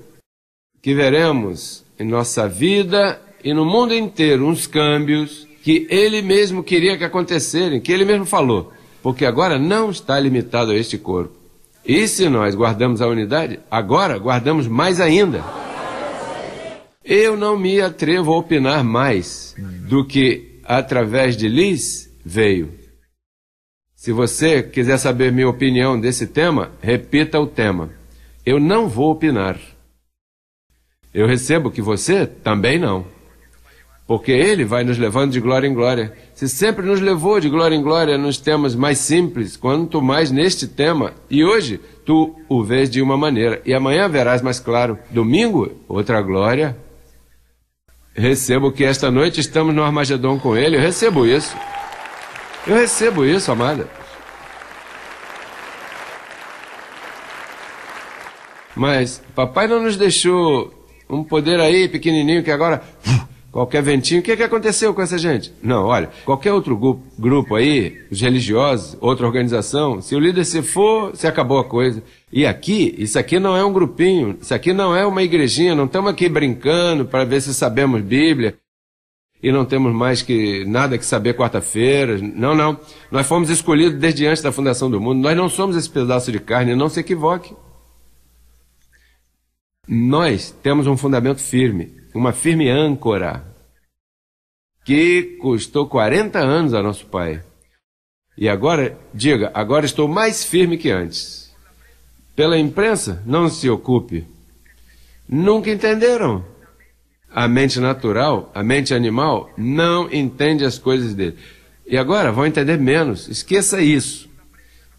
Speaker 1: que veremos em nossa vida e no mundo inteiro uns câmbios que ele mesmo queria que acontecerem, que ele mesmo falou, porque agora não está limitado a este corpo. E se nós guardamos a unidade, agora guardamos mais ainda. Eu não me atrevo a opinar mais do que através de Liz veio. Se você quiser saber minha opinião desse tema, repita o tema. Eu não vou opinar. Eu recebo que você também não porque Ele vai nos levando de glória em glória. Se sempre nos levou de glória em glória nos temas mais simples, quanto mais neste tema. E hoje tu o vês de uma maneira, e amanhã verás mais claro. Domingo, outra glória. Recebo que esta noite estamos no Armagedon com Ele, eu recebo isso. Eu recebo isso, amada. Mas papai não nos deixou um poder aí pequenininho que agora qualquer ventinho. O que, é que aconteceu com essa gente? Não, olha, qualquer outro grupo, grupo aí, os religiosos, outra organização, se o líder se for, se acabou a coisa. E aqui, isso aqui não é um grupinho, isso aqui não é uma igrejinha, não estamos aqui brincando para ver se sabemos Bíblia e não temos mais que nada que saber quarta-feira. Não, não. Nós fomos escolhidos desde antes da fundação do mundo. Nós não somos esse pedaço de carne, não se equivoque. Nós temos um fundamento firme, uma firme âncora que custou 40 anos a nosso pai. E agora, diga, agora estou mais firme que antes. Pela imprensa, não se ocupe. Nunca entenderam. A mente natural, a mente animal, não entende as coisas dele. E agora vão entender menos. Esqueça isso.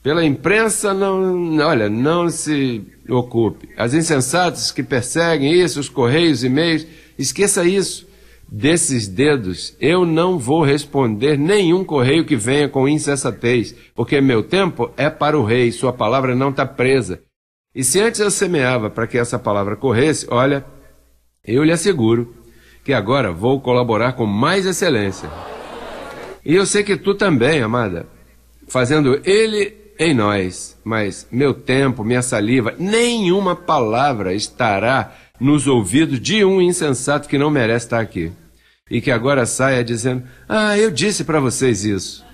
Speaker 1: Pela imprensa, não, olha, não se ocupe. As insensatas que perseguem isso, os correios, e-mails, Esqueça isso. Desses dedos eu não vou responder nenhum correio que venha com insensatez, porque meu tempo é para o rei, sua palavra não está presa. E se antes eu semeava para que essa palavra corresse, olha, eu lhe asseguro que agora vou colaborar com mais excelência. E eu sei que tu também, amada, fazendo ele em nós, mas meu tempo, minha saliva, nenhuma palavra estará nos ouvidos de um insensato que não merece estar aqui. E que agora saia dizendo: Ah, eu disse para vocês isso.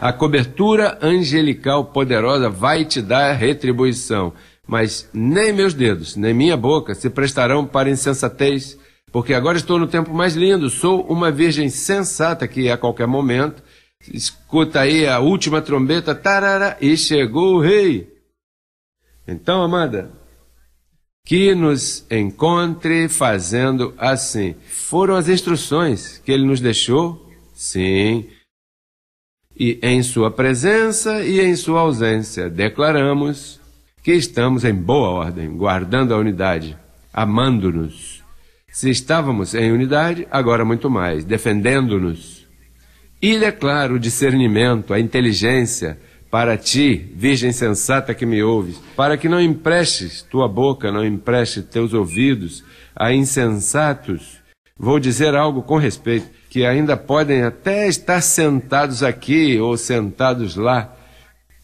Speaker 1: A cobertura angelical poderosa vai te dar retribuição. Mas nem meus dedos, nem minha boca se prestarão para insensatez, porque agora estou no tempo mais lindo. Sou uma virgem sensata que a qualquer momento escuta aí a última trombeta, tarara, e chegou o rei. Então, Amanda, que nos encontre fazendo assim. Foram as instruções que ele nos deixou? Sim. E em sua presença e em sua ausência, declaramos que estamos em boa ordem, guardando a unidade, amando-nos. Se estávamos em unidade, agora muito mais, defendendo-nos. E declaro o discernimento, a inteligência, para ti, virgem sensata que me ouves, para que não emprestes tua boca, não emprestes teus ouvidos a insensatos, vou dizer algo com respeito, que ainda podem até estar sentados aqui ou sentados lá,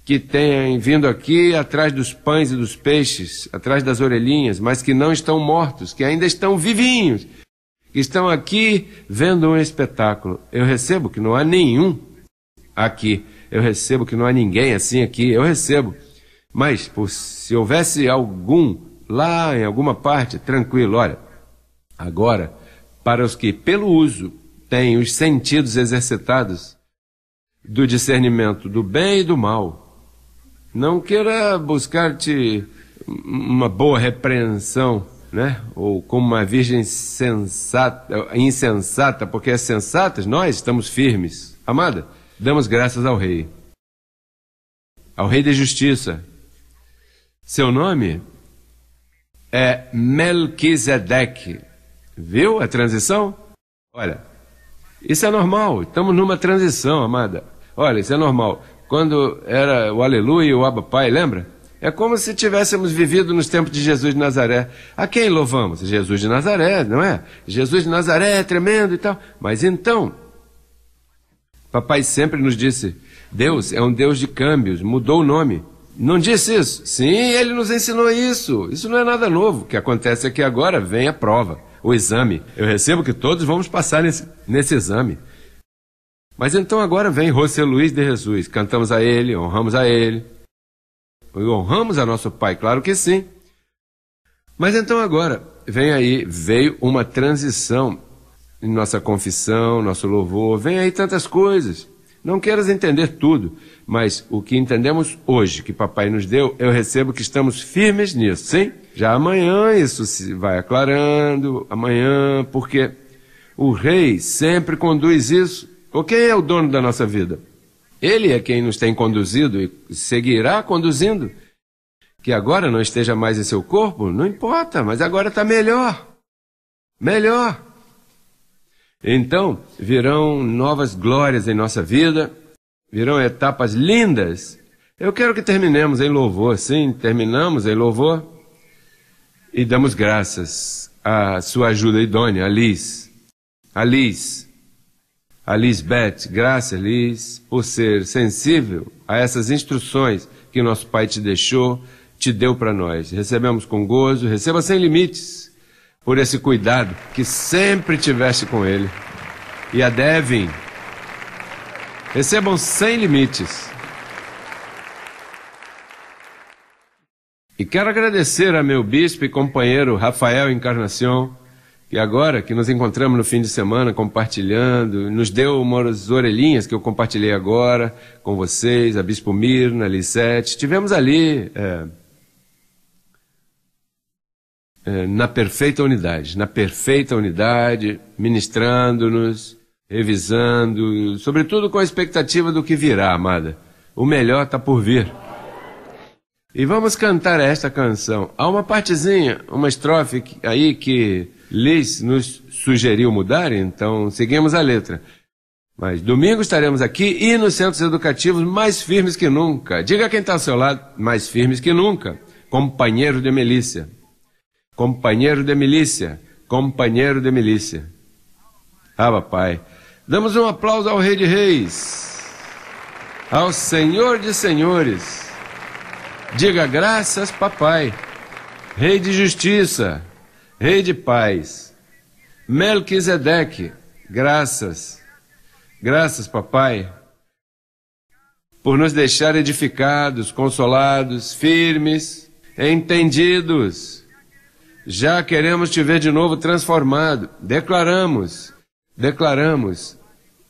Speaker 1: que tenham vindo aqui atrás dos pães e dos peixes, atrás das orelhinhas, mas que não estão mortos, que ainda estão vivinhos, que estão aqui vendo um espetáculo. Eu recebo que não há nenhum aqui eu recebo, que não há ninguém assim aqui, eu recebo. Mas por, se houvesse algum lá em alguma parte, tranquilo, olha, agora, para os que pelo uso têm os sentidos exercitados do discernimento do bem e do mal, não queira buscar-te uma boa repreensão, né? Ou como uma virgem sensata, insensata, porque é sensatas nós estamos firmes. Amada, Damos graças ao Rei, ao Rei da Justiça. Seu nome é Melquisedeque. Viu a transição? Olha, isso é normal, estamos numa transição, amada. Olha, isso é normal. Quando era o Aleluia e o Abba Pai, lembra? É como se tivéssemos vivido nos tempos de Jesus de Nazaré. A quem louvamos? Jesus de Nazaré, não é? Jesus de Nazaré é tremendo e tal. Mas então, Papai sempre nos disse: Deus é um Deus de câmbios, mudou o nome. Não disse isso? Sim, ele nos ensinou isso. Isso não é nada novo. O que acontece é que agora vem a prova, o exame. Eu recebo que todos vamos passar nesse, nesse exame. Mas então agora vem José Luiz de Jesus. Cantamos a ele, honramos a ele. Honramos a nosso pai, claro que sim. Mas então agora, vem aí, veio uma transição em nossa confissão, nosso louvor, vem aí tantas coisas. Não queiras entender tudo, mas o que entendemos hoje, que papai nos deu, eu recebo que estamos firmes nisso, sim? Já amanhã isso se vai aclarando, amanhã, porque o rei sempre conduz isso. o quem é o dono da nossa vida? Ele é quem nos tem conduzido e seguirá conduzindo. Que agora não esteja mais em seu corpo, não importa, mas agora está melhor. Melhor. Então virão novas glórias em nossa vida, virão etapas lindas. Eu quero que terminemos em louvor, sim, terminamos em louvor e damos graças à sua ajuda idônea, Alice, Alice, Alice Beth, graças, Alice por ser sensível a essas instruções que nosso Pai te deixou, te deu para nós. Recebemos com gozo, receba sem limites por esse cuidado que sempre tiveste com ele. E a Devin, recebam sem limites. E quero agradecer a meu bispo e companheiro Rafael Encarnação, que agora que nos encontramos no fim de semana compartilhando, nos deu umas orelhinhas que eu compartilhei agora com vocês, a Bispo Mirna, a Lisete. Tivemos ali é, eh, na perfeita unidade, na perfeita unidade, ministrando-nos, revisando, sobretudo com a expectativa do que virá, amada. O melhor está por vir. E vamos cantar esta canção. Há uma partezinha, uma estrofe aí que Liz nos sugeriu mudar, então seguimos a letra. Mas domingo estaremos aqui e nos centros educativos mais firmes que nunca. Diga quem está ao seu lado, mais firmes que nunca. Companheiro de milícia companheiro de milícia, companheiro de milícia. Ah, papai, Damos um aplauso ao Rei de Reis, ao Senhor de Senhores. Diga graças, papai. Rei de justiça, Rei de paz. Melquisedeque, graças. Graças, papai, por nos deixar edificados, consolados, firmes, entendidos já queremos te ver de novo transformado. Declaramos, declaramos,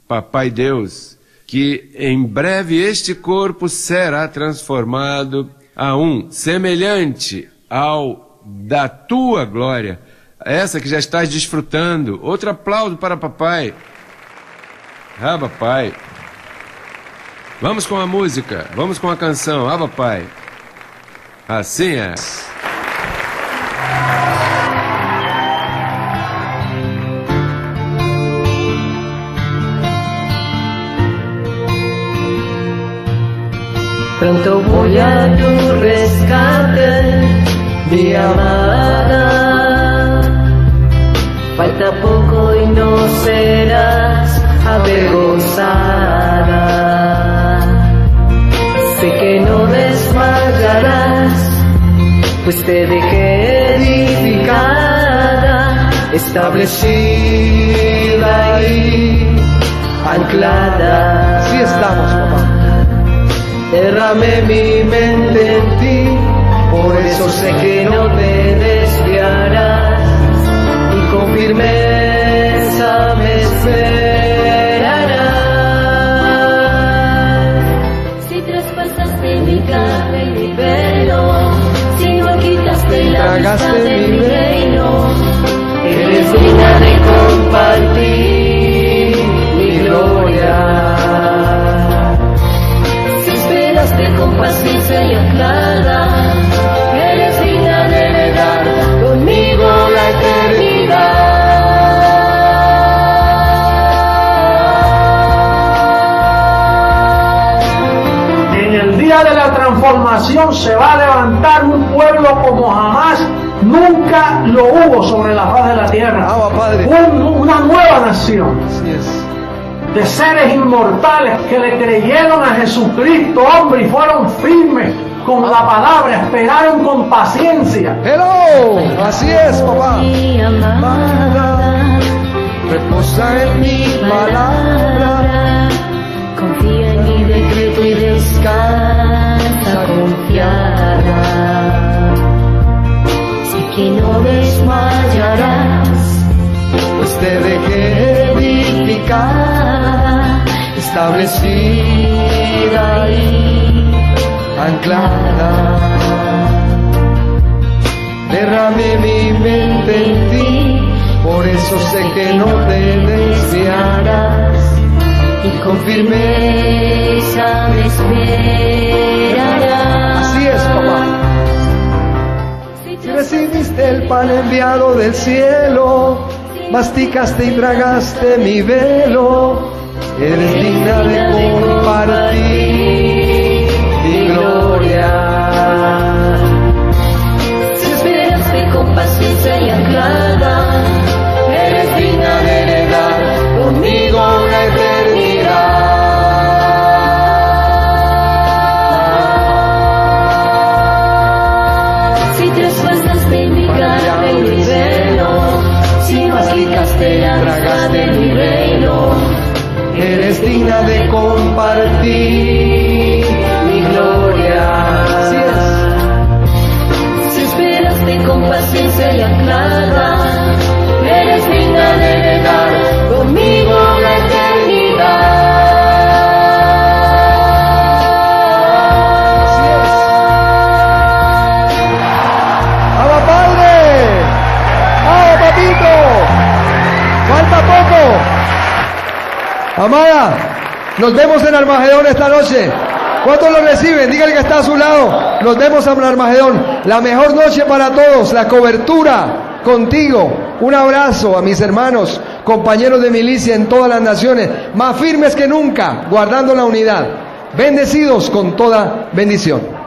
Speaker 1: Papai Deus, que em breve este corpo será transformado a um semelhante ao da tua glória, essa que já estás desfrutando. Outro aplauso para Papai. Ah, Pai. Vamos com a música, vamos com a canção, Ah, Pai. Assim é. Pronto voy a tu rescate, mi amada. Falta poco y no serás avergonzada. Sé que no desmayarás, pues te dejé edificada, establecida y anclada. Si estamos, mamá. Derramé mi mente en ti, por eso sé que no te desviarás y con firmeza me esperarás. Si traspasaste mi carne y mi pelo, si no quitaste la de mi reino, eres digna de compartir mi gloria con paciencia y eres conmigo la eternidad. En el día de la transformación se va a levantar un pueblo como jamás nunca lo hubo sobre la faz de la tierra. una nueva nación de seres inmortales que le creyeron a Jesucristo, hombre, y fueron firmes con la palabra, esperaron con paciencia. pero así es, papá. reposa en mi palabra, confía en mi decreto y descansa confiada. Sé que no desmayarás pues te dejé edificar, establecida y anclada. Derramé mi mente en ti, por eso sé que no te desviarás y con firmeza me esperarás. Así es, papá Si recibiste el pan enviado del cielo, masticaste y tragaste mi velo, eres digna de compartir mi gloria. Si esperaste con paciencia y hablar. digna de compartir mi gloria. Así Si esperaste con paciencia y aclara, eres digna de Amada, nos vemos en Armagedón esta noche. ¿Cuántos lo reciben? Dígale que está a su lado. Nos vemos en Armagedón. La mejor noche para todos. La cobertura contigo. Un abrazo a mis hermanos, compañeros de milicia en todas las naciones. Más firmes que nunca, guardando la unidad. Bendecidos con toda bendición.